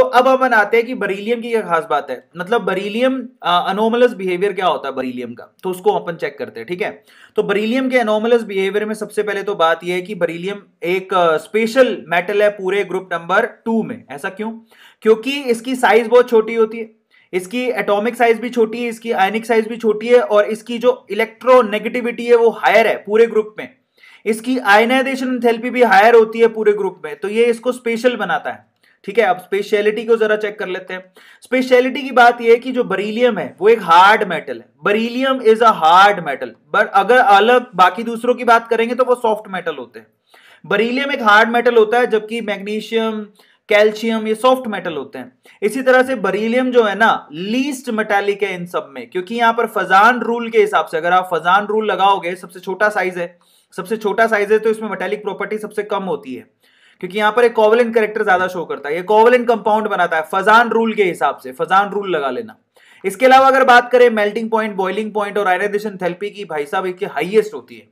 तो अब हम आते हैं कि बरीलियम की क्या खास बात है मतलब बरीलियम अनोमलस बिहेवियर क्या होता है बरीलियम का तो उसको अपन चेक करते हैं ठीक है तो बरीलियम के अनोमलस बिहेवियर में सबसे पहले तो बात यह है कि बरीलियम एक स्पेशल uh, मेटल है पूरे ग्रुप नंबर टू में ऐसा क्यों क्योंकि इसकी साइज बहुत छोटी होती है इसकी एटॉमिक साइज भी छोटी है इसकी आयनिक साइज भी छोटी है और इसकी जो इलेक्ट्रोनेगेटिविटी है वो हायर है पूरे ग्रुप में इसकी आयनाइजेशन थेरेपी भी हायर होती है पूरे ग्रुप में तो ये इसको स्पेशल बनाता है ठीक है अब स्पेशलिटी को जरा चेक कर लेते हैं स्पेशलिटी की बात यह है कि जो बरीलियम है वो एक हार्ड मेटल है beryllium is a hard metal but अगर अलग बाकी दूसरों की बात करेंगे तो वो सॉफ्ट मेटल होते हैं बरीलियम एक हार्ड मेटल होता है जबकि मैग्नीशियम कैल्शियम ये सॉफ्ट मेटल होते हैं इसी तरह से बरीलियम जो है ना लीस्ट मेटालिक है इन सब में क्योंकि यहां पर फजान रूल के हिसाब से अगर आप फजान रूल लगाओगे सबसे छोटा साइज है सबसे छोटा साइज है तो इसमें मेटालिक प्रॉपर्टी सबसे कम होती है क्योंकि यहां पर एक कोवलिन करेक्टर ज्यादा शो करता है ये कोवलिन कंपाउंड बनाता है फजान रूल के हिसाब से फजान रूल लगा लेना इसके अलावा अगर बात करें मेल्टिंग पॉइंट बॉइलिंग पॉइंट और आयनाइजेशन थेरेपी की भाई साहब इसकी हाईएस्ट होती है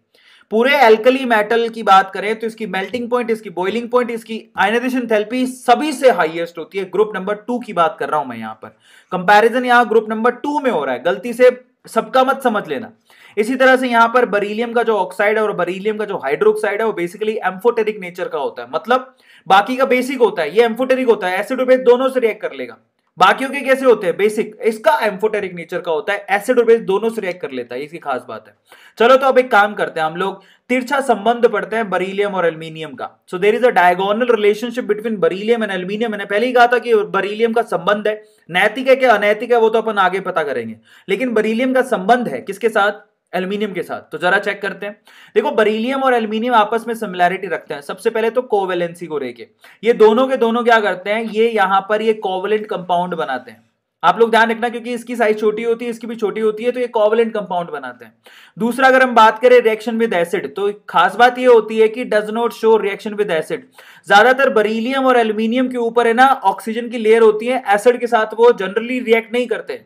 पूरे एल्कली मेटल की बात करें तो इसकी मेल्टिंग पॉइंट इसकी बॉइलिंग पॉइंट इसकी आयनाइजेशन थेरेपी सभी से हाईएस्ट होती है ग्रुप नंबर टू की बात कर रहा हूं मैं यहां पर कंपैरिजन यहां ग्रुप नंबर टू में हो रहा है गलती से सबका मत समझ लेना इसी तरह से यहां पर बरीलियम का जो ऑक्साइड है और बरीलियम का जो हाइड्रोक्साइड है वो बेसिकली एम्फोटेरिक नेचर का होता है मतलब बाकी का बेसिक होता है ये एम्फोटेरिक होता है एसिड बेस दोनों से रिएक्ट कर लेगा बाकियों के कैसे होते हैं बेसिक इसका एम्फोटेरिक नेचर का होता है एसिड और बेस दोनों से रिएक्ट कर लेता है इसकी खास बात है चलो तो अब एक काम करते हैं हम लोग तिरछा संबंध पढ़ते हैं बरीलियम और एल्यूमिनियम का so there is a diagonal relationship between beryllium and aluminium मैंने पहले ही कहा था कि बरीलियम का संबंध है नैतिक है क्या अनैतिक है वो तो अपन आगे पता करेंगे लेकिन बरीलियम का संबंध है किसके साथ एल्यूमिनियम के साथ तो जरा चेक करते हैं देखो बरीलियम और एल्यूमिनियम आपस में सिमिलैरिटी रखते हैं सबसे पहले तो कोवेलेंसी को लेके ये दोनों के दोनों क्या करते हैं ये यहां पर ये कोवेलेंट कंपाउंड बनाते हैं आप लोग ध्यान रखना क्योंकि इसकी साइज छोटी होती है इसकी भी छोटी होती है तो ये कोवेलेंट कंपाउंड बनाते हैं दूसरा अगर हम बात करें रिएक्शन विद एसिड तो खास बात ये होती है कि does not show reaction with acid ज्यादातर बरीलियम और एल्यूमिनियम के ऊपर है ना ऑक्सीजन की लेयर होती है एसिड के साथ वो जनरली रिएक्ट नहीं करते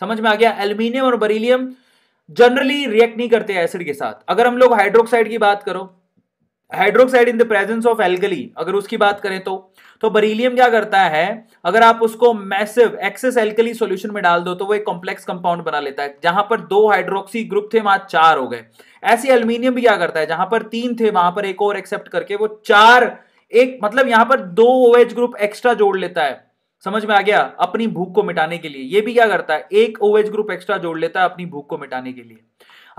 समझ में आ गया एल्यूमिनियम और बरीलियम जनरली रिएक्ट नहीं करते एसिड के साथ अगर हम लोग हाइड्रोक्साइड की बात करो hydroxide in the presence of alkali अगर उसकी बात करें तो तो बरीलियम क्या करता है अगर आप उसको मैसिव एक्सेस एल्कली सॉल्यूशन में डाल दो तो वो एक कॉम्प्लेक्स कंपाउंड बना लेता है जहां पर दो हाइड्रोक्सी ग्रुप थे वहां चार हो गए ऐसे एल्यूमिनियम भी क्या करता है जहां पर तीन थे वहां पर एक और एक्सेप्ट करके वो चार एक मतलब यहां पर दो ओ एच ग्रुप एक्स्ट्रा जोड़ लेता है समझ में आ गया अपनी भूख को मिटाने के लिए ये भी क्या करता है एक ओएच ग्रुप एक्स्ट्रा जोड़ लेता है अपनी भूख को मिटाने के लिए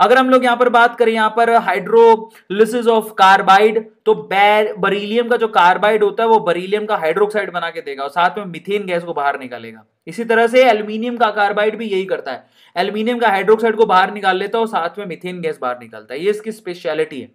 अगर हम लोग यहां पर बात करें यहां पर हाइड्रोलिसिस ऑफ कार्बाइड तो बैर बरीलियम का जो कार्बाइड होता है वो बरीलियम का हाइड्रोक्साइड बना के देगा और साथ में मिथेन गैस को बाहर निकालेगा इसी तरह से एल्यूमिनियम का कार्बाइड भी यही करता है एल्यूमिनियम का हाइड्रोक्साइड को बाहर निकाल लेता है और साथ में मिथेन गैस बाहर निकालता है ये इसकी स्पेशलिटी है